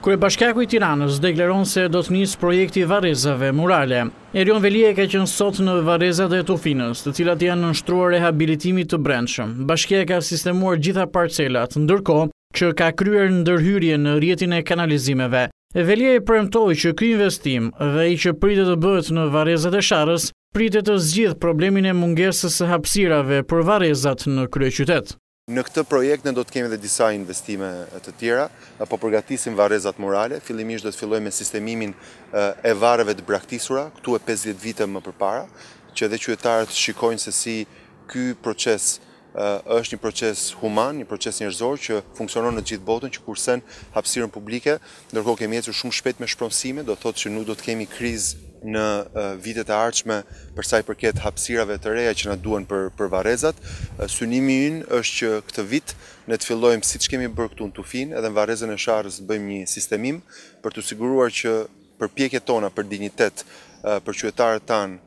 Kërë bashkaku i Tiranës dekleron se do të njësë projekti varezave murale. Erion Velie ka qënë sot në vareza dhe tufinës, të cilat janë nështruar rehabilitimit të brendshëm. Bashkja ka sistemuar gjitha parcelat, ndërko që ka kryer në dërhyrje në rjetin e kanalizimeve. Velie e premtoj që këj investim dhe i që pritet të bëhet në varezat e sharës, pritet të zgjith problemin e mungesës hapsirave për varezat në krye qytet. Në këtë projekt ne do të kemi dhe disa investime të tjera, po përgatisim varezat morale, fillimisht do të fillojmë me sistemimin e vareve të braktisura, këtu e 50 vite më përpara, që edhe qytetarët shikojnë se si ky proces është një proces human, një proces njerëzor që funksionon në gjithë botën, që kursen hapësirën publike, ndërkohë kemi ecur shumë shpejt me shpronësime, do të thotë që nuk do të kemi krizë në vitet e ardhshme për sa i përket hapësirave të reja që na duhen për për Varrezat. Synimi ynë është që këtë vit ne të fillojmë siç kemi bërë këtu në Tufin, edhe në Varrezën e Sharrës të bëjmë një sistemim për të siguruar që përpjekjet tona për dinjitet për qytetarët tan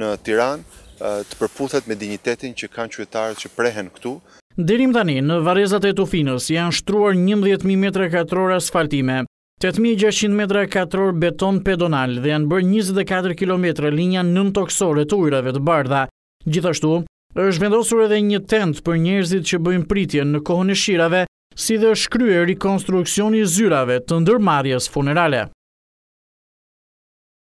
në Tiranë të përputhet me dinjitetin që kanë qytetarët që prehen këtu. Derim tani, në varezat e tufinës janë shtruar 11.000 m3 asfaltime. 8600 metra katror beton pedonal dhe janë bërë 24 km linja nën toksore të ujrave të bardha. Gjithashtu, është vendosur edhe një tent për njerëzit që bëjnë pritje në kohën e shirave, si dhe shkryer i konstruksioni zyrave të ndërmarjes funerale.